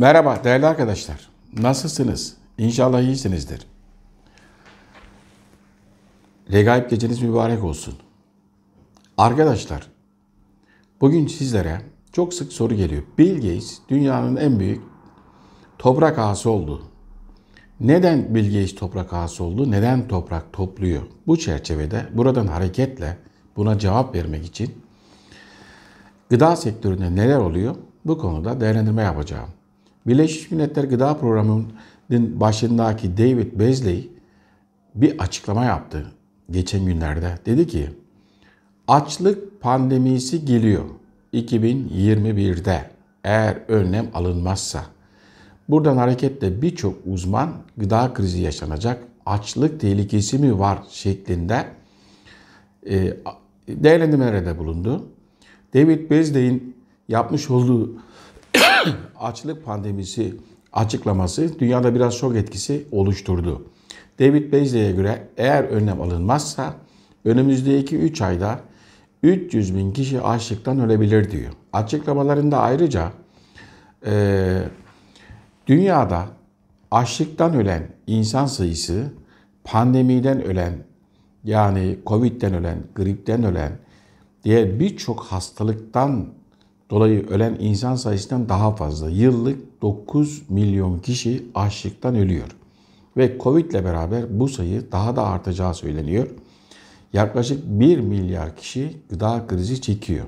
Merhaba değerli arkadaşlar. Nasılsınız? İnşallah iyisinizdir. Regaib geceniz mübarek olsun. Arkadaşlar, bugün sizlere çok sık soru geliyor. Bill Gates dünyanın en büyük toprak ağası oldu. Neden Bill Gates toprak ağası oldu? Neden toprak topluyor? Bu çerçevede buradan hareketle buna cevap vermek için gıda sektöründe neler oluyor? Bu konuda değerlendirme yapacağım. Birleşmiş Milletler Gıda Programı'nın başındaki David Beasley bir açıklama yaptı geçen günlerde. Dedi ki açlık pandemisi geliyor 2021'de eğer önlem alınmazsa. Buradan hareketle birçok uzman gıda krizi yaşanacak, açlık tehlikesi mi var şeklinde e, değerlendirmelerde bulundu. David Beasley'in yapmış olduğu açlık pandemisi açıklaması dünyada biraz şok etkisi oluşturdu. David Beasley'e göre eğer önlem alınmazsa önümüzdeki 3 ayda 300 bin kişi açlıktan ölebilir diyor. Açıklamalarında ayrıca e, dünyada açlıktan ölen insan sayısı pandemiden ölen yani Covid'den ölen, gripten ölen diğer birçok hastalıktan Dolayı ölen insan sayısından daha fazla. Yıllık 9 milyon kişi açlıktan ölüyor. Ve Covid ile beraber bu sayı daha da artacağı söyleniyor. Yaklaşık 1 milyar kişi gıda krizi çekiyor.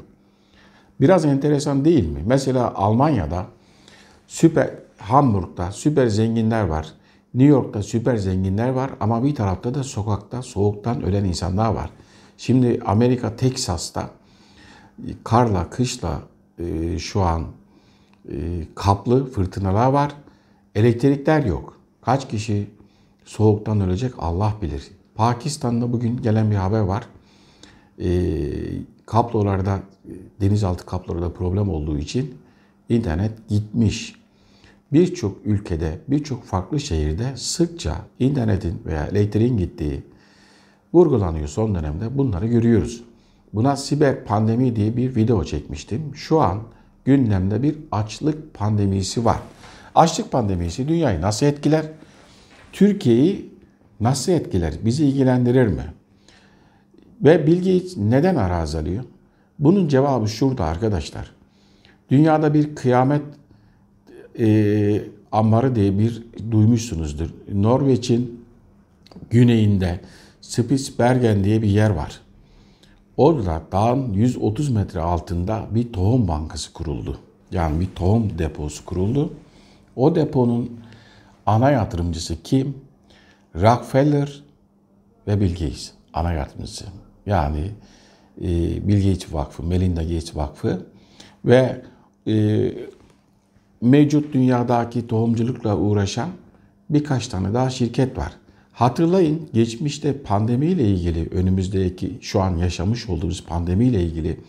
Biraz enteresan değil mi? Mesela Almanya'da süper Hamburg'da süper zenginler var. New York'ta süper zenginler var ama bir tarafta da sokakta soğuktan ölen insanlar var. Şimdi Amerika Teksas'ta karla, kışla, e, şu an e, kaplı fırtınalar var. Elektrikler yok. Kaç kişi soğuktan ölecek Allah bilir. Pakistan'da bugün gelen bir haber var. E, kaplolarda, denizaltı kaplolarda problem olduğu için internet gitmiş. Birçok ülkede, birçok farklı şehirde sıkça internetin veya elektriğin gittiği vurgulanıyor son dönemde. Bunları görüyoruz. Buna siber pandemi diye bir video çekmiştim. Şu an gündemde bir açlık pandemisi var. Açlık pandemisi dünyayı nasıl etkiler? Türkiye'yi nasıl etkiler? Bizi ilgilendirir mi? Ve bilgi neden arazalıyor? Bunun cevabı şurada arkadaşlar. Dünyada bir kıyamet e, ambarı diye bir duymuşsunuzdur. Norveç'in güneyinde Spitsbergen diye bir yer var. Orada dağın 130 metre altında bir tohum bankası kuruldu. Yani bir tohum deposu kuruldu. O deponun ana yatırımcısı kim? Rockefeller ve Bill Gates ana yatırımcısı. Yani e, Bill Gates Vakfı, Melinda Gates Vakfı ve e, mevcut dünyadaki tohumculukla uğraşan birkaç tane daha şirket var. Hatırlayın geçmişte pandemiyle ilgili önümüzdeki şu an yaşamış olduğumuz pandemiyle ilgili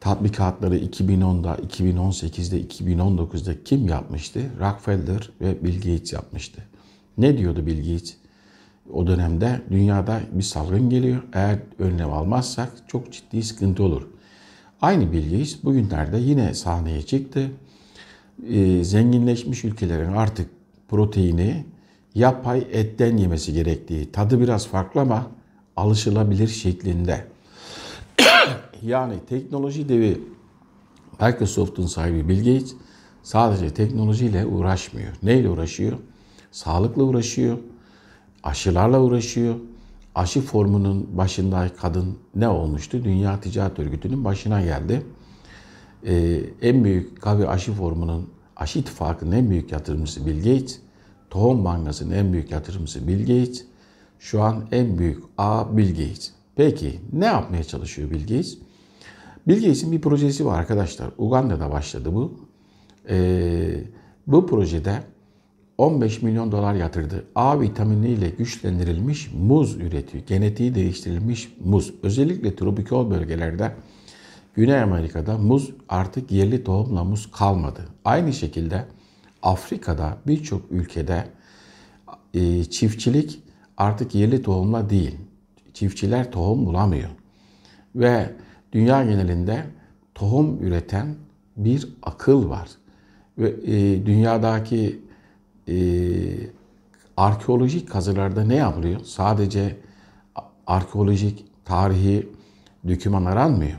tatbikatları 2010'da, 2018'de, 2019'da kim yapmıştı? Rockefeller ve Bill Gates yapmıştı. Ne diyordu Bill Gates? O dönemde dünyada bir salgın geliyor. Eğer önlem almazsak çok ciddi sıkıntı olur. Aynı Bill Gates bugünlerde yine sahneye çıktı. Ee, zenginleşmiş ülkelerin artık proteini yapay etten yemesi gerektiği, tadı biraz farklı ama alışılabilir şeklinde. yani teknoloji devi Microsoft'un sahibi Bill Gates sadece teknolojiyle uğraşmıyor. Neyle uğraşıyor? Sağlıkla uğraşıyor, aşılarla uğraşıyor. Aşı formunun başında kadın ne olmuştu? Dünya Ticaret Örgütü'nün başına geldi. Ee, en büyük kavi aşı formunun, aşı ittifakının en büyük yatırımcısı Bill Gates Tohum Bankası'nın en büyük yatırımcısı Bill Gates. Şu an en büyük A Bill Gates. Peki ne yapmaya çalışıyor Bill Gates? Bill Gates'in bir projesi var arkadaşlar. Uganda'da başladı bu. Ee, bu projede 15 milyon dolar yatırdı. A vitaminiyle güçlendirilmiş muz üretiyor. Genetiği değiştirilmiş muz. Özellikle tropikal bölgelerde Güney Amerika'da muz artık yerli tohumla muz kalmadı. Aynı şekilde Afrika'da birçok ülkede e, çiftçilik artık yerli tohumla değil. Çiftçiler tohum bulamıyor. Ve dünya genelinde tohum üreten bir akıl var. Ve e, dünyadaki e, arkeolojik kazılarda ne yapılıyor? Sadece arkeolojik tarihi döküman aranmıyor.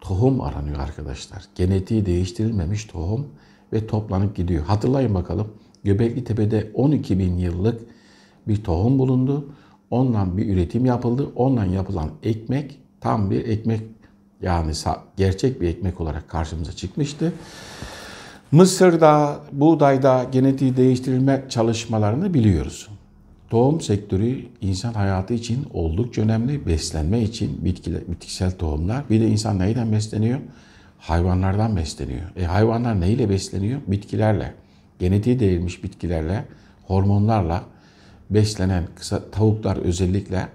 Tohum aranıyor arkadaşlar. Genetiği değiştirilmemiş tohum ve toplanıp gidiyor. Hatırlayın bakalım. Göbekli Tepe'de 12 bin yıllık bir tohum bulundu. Ondan bir üretim yapıldı. Ondan yapılan ekmek tam bir ekmek yani gerçek bir ekmek olarak karşımıza çıkmıştı. Mısır'da, buğdayda genetiği değiştirilme çalışmalarını biliyoruz. Tohum sektörü insan hayatı için oldukça önemli. Beslenme için bitkisel tohumlar. Bir de insan neyden besleniyor? hayvanlardan besleniyor. E hayvanlar neyle besleniyor? Bitkilerle. Genetiği değilmiş bitkilerle, hormonlarla beslenen kısa tavuklar özellikle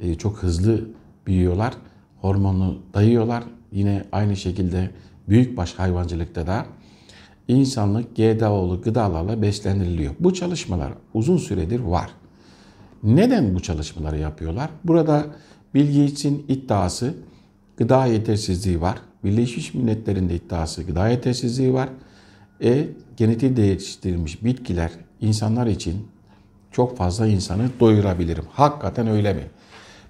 e, çok hızlı büyüyorlar. Hormonu dayıyorlar. Yine aynı şekilde büyükbaş hayvancılıkta da insanlık GDO'lu gıdalarla besleniliyor. Bu çalışmalar uzun süredir var. Neden bu çalışmaları yapıyorlar? Burada bilgi için iddiası gıda yetersizliği var. Birleşmiş Milletler'in de iddiası gıda yetersizliği var. E genetiği değiştirilmiş bitkiler insanlar için çok fazla insanı doyurabilirim. Hakikaten öyle mi?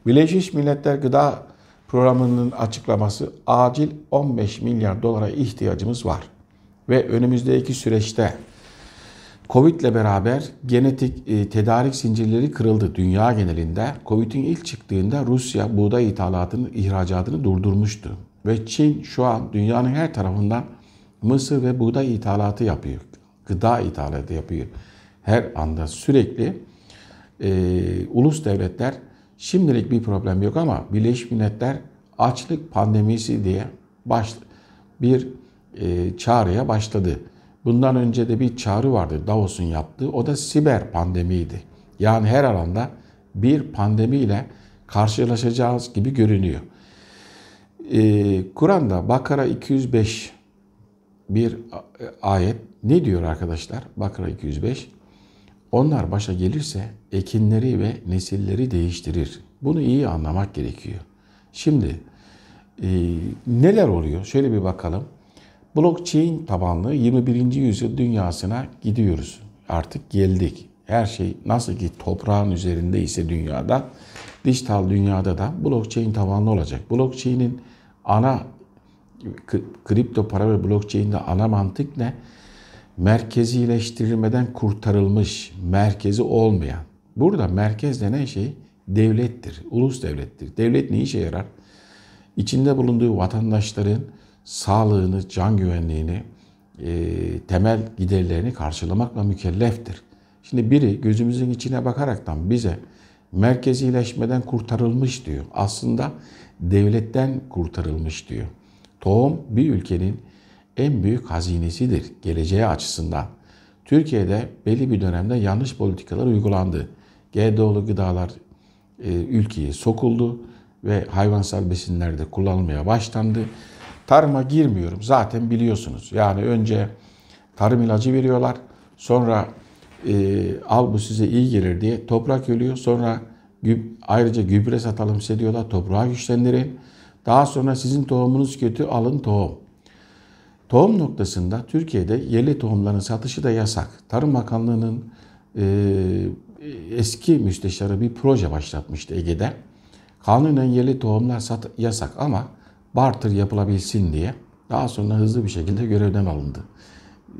Birleşmiş Milletler Gıda Programı'nın açıklaması acil 15 milyar dolara ihtiyacımız var. Ve önümüzdeki süreçte Covid ile beraber genetik e, tedarik zincirleri kırıldı dünya genelinde. Covid'in ilk çıktığında Rusya buğday ithalatını, ihracatını durdurmuştu. Ve Çin şu an dünyanın her tarafından mısır ve buğday ithalatı yapıyor. Gıda ithalatı yapıyor. Her anda sürekli e, ulus devletler şimdilik bir problem yok ama Birleşmiş Milletler açlık pandemisi diye baş, bir e, çağrıya başladı. Bundan önce de bir çağrı vardı Davos'un yaptığı. O da siber pandemiydi. Yani her alanda bir pandemiyle karşılaşacağız gibi görünüyor. Ee, Kur'an'da Bakara 205 bir e, ayet ne diyor arkadaşlar? Bakara 205. Onlar başa gelirse ekinleri ve nesilleri değiştirir. Bunu iyi anlamak gerekiyor. Şimdi e, neler oluyor? Şöyle bir bakalım. Blockchain tabanlı 21. yüzyıl dünyasına gidiyoruz. Artık geldik. Her şey nasıl ki toprağın üzerinde ise dünyada, dijital dünyada da blockchain tabanlı olacak. Blockchain'in ana kripto para ve blockchain'de ana mantık ne? Merkezileştirilmeden kurtarılmış, merkezi olmayan. Burada merkez denen şey devlettir, ulus devlettir. Devlet ne işe yarar? İçinde bulunduğu vatandaşların sağlığını, can güvenliğini, e, temel giderlerini karşılamakla mükelleftir. Şimdi biri gözümüzün içine bakaraktan bize merkezileşmeden kurtarılmış diyor. Aslında devletten kurtarılmış diyor. Tohum bir ülkenin en büyük hazinesidir geleceğe açısından. Türkiye'de belli bir dönemde yanlış politikalar uygulandı. GDO'lu gıdalar e, ülkeye sokuldu ve hayvansal besinlerde kullanılmaya başlandı. Tarıma girmiyorum zaten biliyorsunuz. Yani önce tarım ilacı veriyorlar. Sonra e, al bu size iyi gelir diye toprak ölüyor. Sonra Ayrıca gübre satalım size diyorlar. Toprağı güçlendirin. Daha sonra sizin tohumunuz kötü alın tohum. Tohum noktasında Türkiye'de yerli tohumların satışı da yasak. Tarım Bakanlığı'nın e, eski müsteşarı bir proje başlatmıştı Ege'de. Kanunen yerli tohumlar sat yasak ama barter yapılabilsin diye. Daha sonra hızlı bir şekilde görevden alındı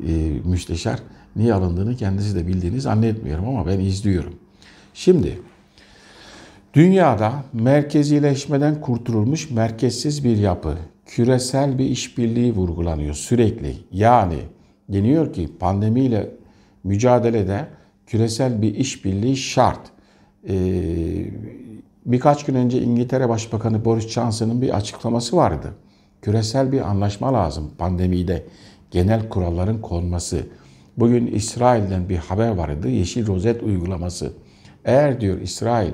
e, müsteşar. Niye alındığını kendisi de bildiğini zannetmiyorum ama ben izliyorum. Şimdi Dünyada merkezileşmeden kurtulmuş merkezsiz bir yapı, küresel bir işbirliği vurgulanıyor sürekli. Yani deniyor ki pandemiyle mücadelede küresel bir işbirliği şart. Ee, birkaç gün önce İngiltere Başbakanı Boris Johnson'ın bir açıklaması vardı. Küresel bir anlaşma lazım pandemide genel kuralların konması. Bugün İsrail'den bir haber vardı. Yeşil rozet uygulaması. Eğer diyor İsrail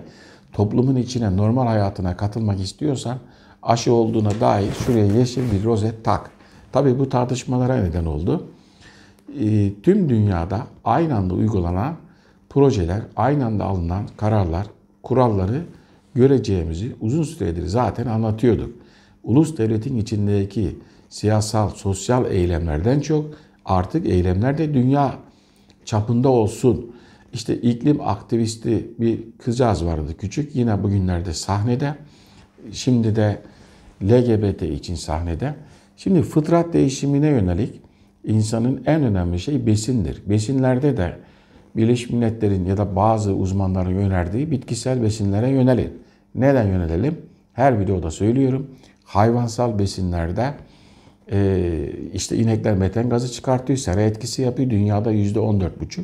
toplumun içine, normal hayatına katılmak istiyorsan aşı olduğuna dair şuraya yeşil bir rozet tak. Tabii bu tartışmalara neden oldu. E, tüm dünyada aynı anda uygulanan projeler, aynı anda alınan kararlar, kuralları göreceğimizi uzun süredir zaten anlatıyorduk. Ulus devletin içindeki siyasal, sosyal eylemlerden çok artık eylemler de dünya çapında olsun. İşte iklim aktivisti bir kızcağız vardı küçük. Yine bugünlerde sahnede. Şimdi de LGBT için sahnede. Şimdi fıtrat değişimine yönelik insanın en önemli şey besindir. Besinlerde de Birleşmiş Milletler'in ya da bazı uzmanların önerdiği bitkisel besinlere yönelin. Neden yönelelim? Her videoda söylüyorum. Hayvansal besinlerde işte inekler metan gazı çıkartıyor, sera etkisi yapıyor. Dünyada %14,5.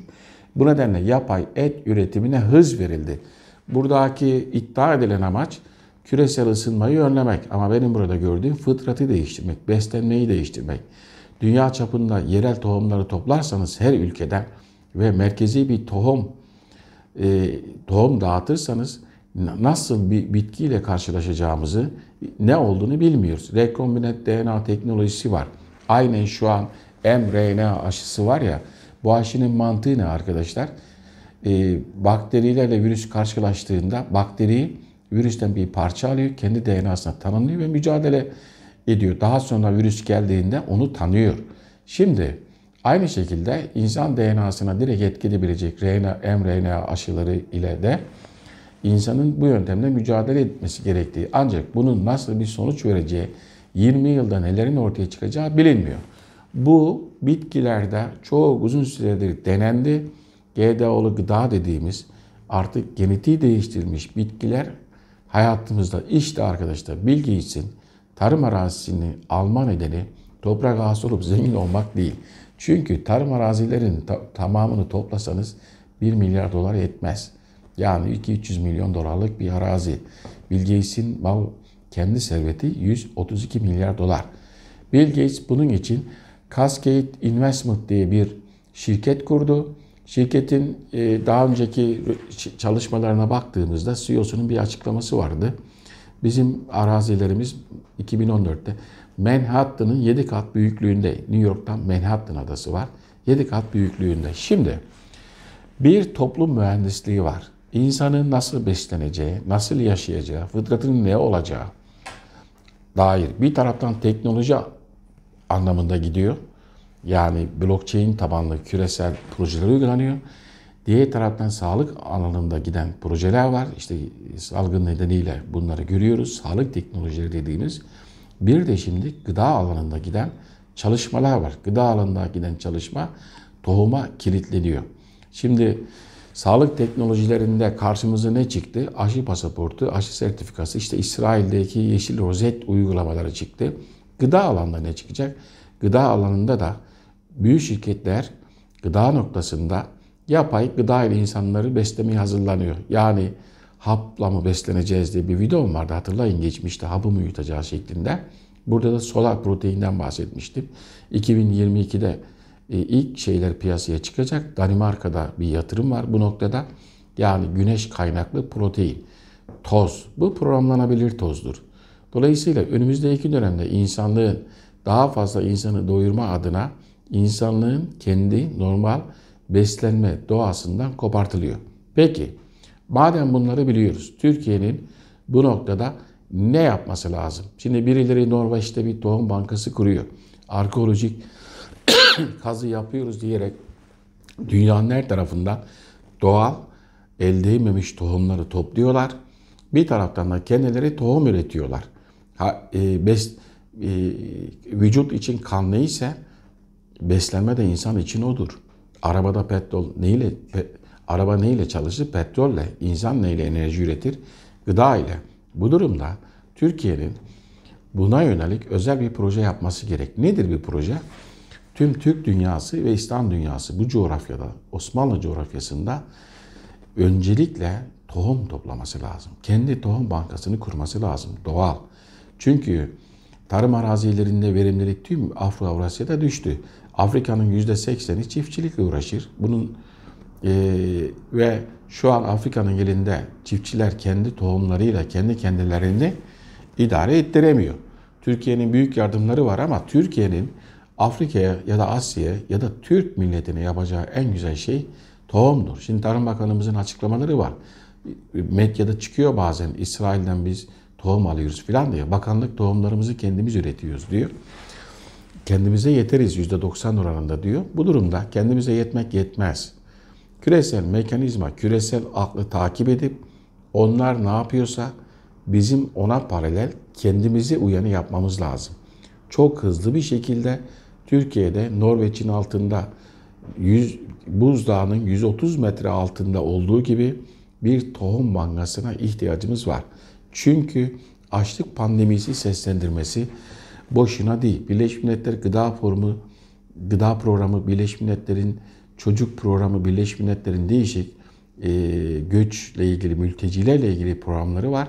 Bu nedenle yapay et üretimine hız verildi. Buradaki iddia edilen amaç küresel ısınmayı önlemek ama benim burada gördüğüm fıtratı değiştirmek, beslenmeyi değiştirmek. Dünya çapında yerel tohumları toplarsanız her ülkeden ve merkezi bir tohum e, tohum dağıtırsanız nasıl bir bitkiyle karşılaşacağımızı ne olduğunu bilmiyoruz. Rekombinant DNA teknolojisi var. Aynen şu an mRNA aşısı var ya bu aşının mantığı ne arkadaşlar? E, bakterilerle virüs karşılaştığında bakteri virüsten bir parça alıyor, kendi DNA'sına tanımlıyor ve mücadele ediyor. Daha sonra virüs geldiğinde onu tanıyor. Şimdi aynı şekilde insan DNA'sına direkt etkileyebilecek mRNA aşıları ile de insanın bu yöntemle mücadele etmesi gerektiği ancak bunun nasıl bir sonuç vereceği 20 yılda nelerin ortaya çıkacağı bilinmiyor. Bu bitkilerde çoğu uzun süredir denendi. GDO'lu gıda dediğimiz artık genetiği değiştirilmiş bitkiler hayatımızda işte arkadaşlar bilgi için tarım arazisini alma nedeni toprak ağası olup zengin olmak değil. Çünkü tarım arazilerin ta tamamını toplasanız 1 milyar dolar yetmez. Yani 2-300 milyon dolarlık bir arazi. Bill Gates'in mal kendi serveti 132 milyar dolar. Bill Gates bunun için Cascade Investment diye bir şirket kurdu. Şirketin e, daha önceki çalışmalarına baktığımızda CEO'sunun bir açıklaması vardı. Bizim arazilerimiz 2014'te Manhattan'ın 7 kat büyüklüğünde. New York'tan Manhattan adası var. 7 kat büyüklüğünde. Şimdi bir toplum mühendisliği var. İnsanın nasıl besleneceği, nasıl yaşayacağı, fıtratının ne olacağı dair bir taraftan teknoloji anlamında gidiyor. Yani blockchain tabanlı küresel projeler uygulanıyor. Diğer taraftan sağlık alanında giden projeler var. İşte salgın nedeniyle bunları görüyoruz. Sağlık teknolojileri dediğimiz. Bir de şimdi gıda alanında giden çalışmalar var. Gıda alanında giden çalışma tohuma kilitleniyor. Şimdi sağlık teknolojilerinde karşımıza ne çıktı? Aşı pasaportu, aşı sertifikası, işte İsrail'deki yeşil rozet uygulamaları çıktı. Gıda alanında ne çıkacak? Gıda alanında da büyük şirketler gıda noktasında yapay gıda ile insanları beslemeye hazırlanıyor. Yani hapla mı besleneceğiz diye bir video vardı hatırlayın geçmişte hapı mı yutacağız şeklinde. Burada da solar proteinden bahsetmiştim. 2022'de e, ilk şeyler piyasaya çıkacak. Danimarka'da bir yatırım var bu noktada. Yani güneş kaynaklı protein, toz. Bu programlanabilir tozdur. Dolayısıyla önümüzdeki dönemde insanlığın daha fazla insanı doyurma adına insanlığın kendi normal beslenme doğasından kopartılıyor. Peki madem bunları biliyoruz Türkiye'nin bu noktada ne yapması lazım? Şimdi birileri Norveç'te bir tohum bankası kuruyor. Arkeolojik kazı yapıyoruz diyerek dünyanın her tarafından doğal elde edilmemiş tohumları topluyorlar. Bir taraftan da kendileri tohum üretiyorlar. E, bes, e, vücut için kan neyse beslenme de insan için odur. Arabada petrol neyle pe, araba neyle çalışır? Petrolle. İnsan neyle enerji üretir? Gıda ile. Bu durumda Türkiye'nin buna yönelik özel bir proje yapması gerek. Nedir bir proje? Tüm Türk dünyası ve İslam dünyası bu coğrafyada, Osmanlı coğrafyasında öncelikle tohum toplaması lazım. Kendi tohum bankasını kurması lazım. Doğal. Çünkü tarım arazilerinde verimlilik tüm Afro-Avrasya'da düştü. Afrika'nın %80'i çiftçilikle uğraşır. Bunun e, ve şu an Afrika'nın elinde çiftçiler kendi tohumlarıyla kendi kendilerini idare ettiremiyor. Türkiye'nin büyük yardımları var ama Türkiye'nin Afrika'ya ya da Asya'ya ya da Türk milletine yapacağı en güzel şey tohumdur. Şimdi Tarım Bakanımızın açıklamaları var. Medyada çıkıyor bazen İsrail'den biz tohum alıyoruz filan diyor. Bakanlık tohumlarımızı kendimiz üretiyoruz diyor. Kendimize yeteriz yüzde %90 oranında diyor. Bu durumda kendimize yetmek yetmez. Küresel mekanizma, küresel aklı takip edip onlar ne yapıyorsa bizim ona paralel kendimize uyanı yapmamız lazım. Çok hızlı bir şekilde Türkiye'de Norveç'in altında 100, buzdağının 130 metre altında olduğu gibi bir tohum mangasına ihtiyacımız var. Çünkü açlık pandemisi seslendirmesi boşuna değil. Birleşmiş Milletler Gıda Forumu, Gıda Programı, Birleşmiş Milletler'in Çocuk Programı, Birleşmiş Milletler'in değişik e, göçle ilgili, mültecilerle ilgili programları var.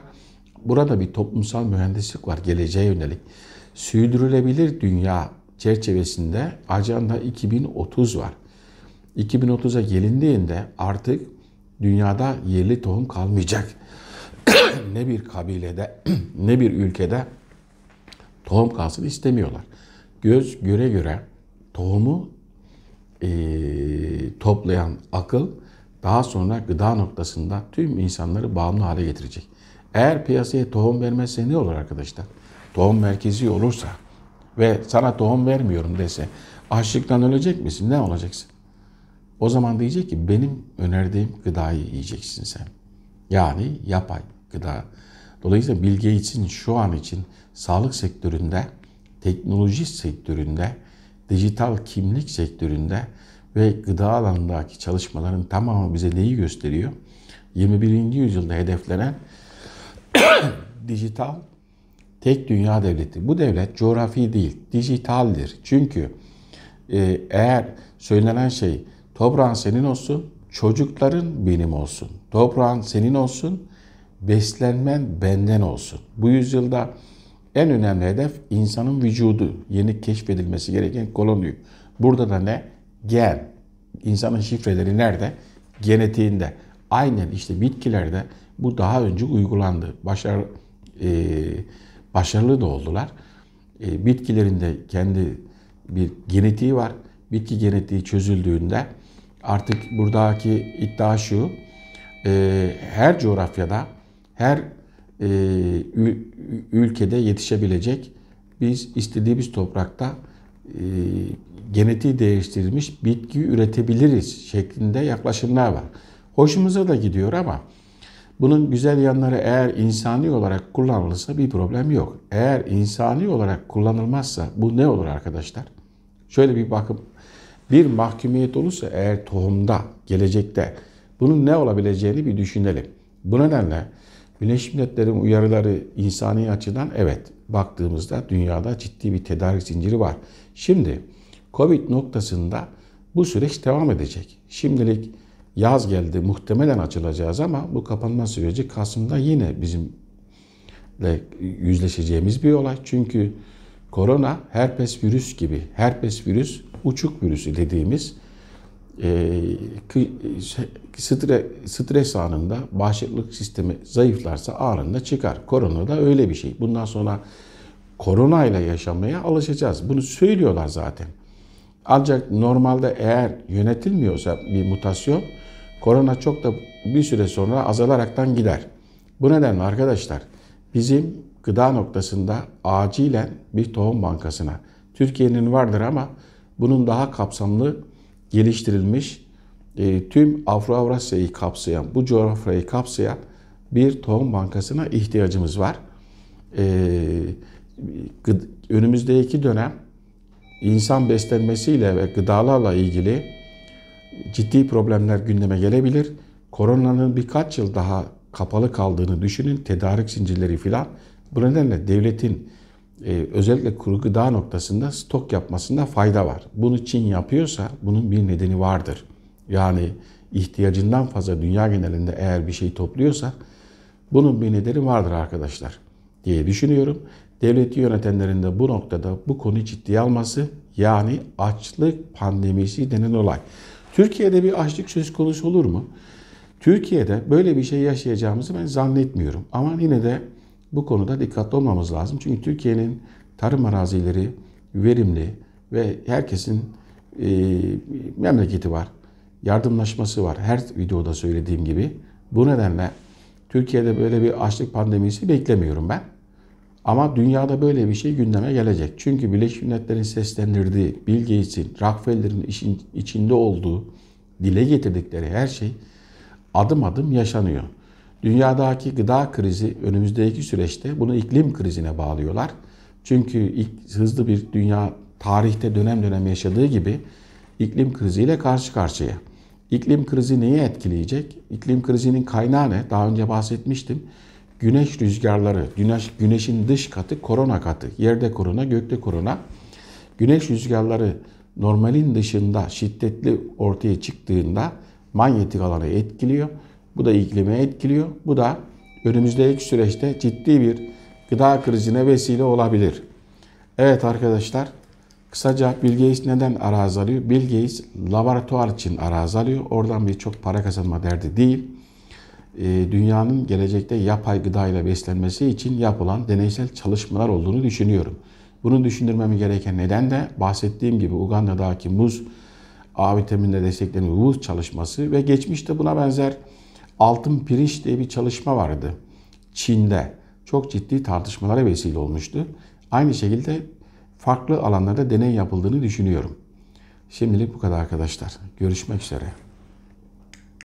Burada bir toplumsal mühendislik var geleceğe yönelik. Sürdürülebilir dünya çerçevesinde ajanda 2030 var. 2030'a gelindiğinde artık dünyada yerli tohum kalmayacak. ne bir kabilede ne bir ülkede tohum kalsın istemiyorlar. Göz göre göre tohumu e, toplayan akıl daha sonra gıda noktasında tüm insanları bağımlı hale getirecek. Eğer piyasaya tohum vermezse ne olur arkadaşlar? Tohum merkezi olursa ve sana tohum vermiyorum dese açlıktan ölecek misin? Ne olacaksın? O zaman diyecek ki benim önerdiğim gıdayı yiyeceksin sen. Yani yapay gıda. Dolayısıyla Bill için şu an için sağlık sektöründe, teknoloji sektöründe, dijital kimlik sektöründe ve gıda alanındaki çalışmaların tamamı bize neyi gösteriyor? 21. yüzyılda hedeflenen dijital tek dünya devleti. Bu devlet coğrafi değil, dijitaldir. Çünkü e, eğer söylenen şey toprağın senin olsun, çocukların benim olsun. Toprağın senin olsun, beslenmen benden olsun. Bu yüzyılda en önemli hedef insanın vücudu. Yeni keşfedilmesi gereken koloniyi. Burada da ne? Gen. İnsanın şifreleri nerede? Genetiğinde. Aynen işte bitkilerde bu daha önce uygulandı. Başar, e, başarılı da oldular. E, bitkilerin de kendi bir genetiği var. Bitki genetiği çözüldüğünde artık buradaki iddia şu. E, her coğrafyada her e, ülkede yetişebilecek biz istediğimiz toprakta e, genetiği değiştirilmiş bitki üretebiliriz şeklinde yaklaşımlar var. Hoşumuza da gidiyor ama bunun güzel yanları eğer insani olarak kullanılırsa bir problem yok. Eğer insani olarak kullanılmazsa bu ne olur arkadaşlar? Şöyle bir bakın. Bir mahkumiyet olursa eğer tohumda, gelecekte bunun ne olabileceğini bir düşünelim. Bu nedenle Birleşmiş Milletler'in uyarıları insani açıdan evet baktığımızda dünyada ciddi bir tedarik zinciri var. Şimdi Covid noktasında bu süreç devam edecek. Şimdilik yaz geldi muhtemelen açılacağız ama bu kapanma süreci Kasım'da yine bizimle yüzleşeceğimiz bir olay. Çünkü korona herpes virüs gibi herpes virüs uçuk virüsü dediğimiz ee, şey, stres anında bağışıklık sistemi zayıflarsa ağrında çıkar. Korona da öyle bir şey. Bundan sonra korona ile yaşamaya alışacağız. Bunu söylüyorlar zaten. Ancak normalde eğer yönetilmiyorsa bir mutasyon korona çok da bir süre sonra azalaraktan gider. Bu nedenle arkadaşlar bizim gıda noktasında acilen bir tohum bankasına Türkiye'nin vardır ama bunun daha kapsamlı geliştirilmiş e, tüm Afro-Avrasya'yı kapsayan, bu coğrafyayı kapsayan bir tohum bankasına ihtiyacımız var. E, önümüzdeki dönem insan beslenmesiyle ve gıdalarla ilgili ciddi problemler gündeme gelebilir. Koronanın birkaç yıl daha kapalı kaldığını düşünün, tedarik zincirleri filan. Bu nedenle devletin e, özellikle kuru gıda noktasında stok yapmasında fayda var. Bunu Çin yapıyorsa bunun bir nedeni vardır. Yani ihtiyacından fazla dünya genelinde eğer bir şey topluyorsa bunun bir nedeni vardır arkadaşlar diye düşünüyorum. Devleti yönetenlerin de bu noktada bu konuyu ciddiye alması yani açlık pandemisi denen olay. Türkiye'de bir açlık söz konusu olur mu? Türkiye'de böyle bir şey yaşayacağımızı ben zannetmiyorum. Ama yine de bu konuda dikkatli olmamız lazım. Çünkü Türkiye'nin tarım arazileri verimli ve herkesin e, memleketi var. Yardımlaşması var. Her videoda söylediğim gibi. Bu nedenle Türkiye'de böyle bir açlık pandemisi beklemiyorum ben. Ama dünyada böyle bir şey gündeme gelecek. Çünkü Birleşmiş Milletler'in seslendirdiği, Bill Gates'in, Rockefeller'in işin içinde olduğu, dile getirdikleri her şey adım adım yaşanıyor. Dünyadaki gıda krizi önümüzdeki süreçte bunu iklim krizine bağlıyorlar. Çünkü ilk hızlı bir dünya tarihte dönem dönem yaşadığı gibi iklim kriziyle karşı karşıya. İklim krizi neyi etkileyecek? İklim krizinin kaynağı ne? Daha önce bahsetmiştim. Güneş rüzgarları, güneş, güneşin dış katı korona katı. Yerde korona, gökte korona. Güneş rüzgarları normalin dışında şiddetli ortaya çıktığında manyetik alanı etkiliyor bu da iklimi etkiliyor. Bu da önümüzdeki süreçte ciddi bir gıda krizine vesile olabilir. Evet arkadaşlar, kısaca Bill Gates neden ara alıyor? Bill Gates laboratuvar için ara alıyor. Oradan bir çok para kazanma derdi değil. Ee, dünyanın gelecekte yapay gıda ile beslenmesi için yapılan deneysel çalışmalar olduğunu düşünüyorum. Bunu düşündürmemi gereken neden de bahsettiğim gibi Uganda'daki muz A vitaminle desteklenen muz çalışması ve geçmişte buna benzer Altın pirinç diye bir çalışma vardı. Çin'de çok ciddi tartışmalara vesile olmuştu. Aynı şekilde farklı alanlarda deney yapıldığını düşünüyorum. Şimdilik bu kadar arkadaşlar. Görüşmek üzere.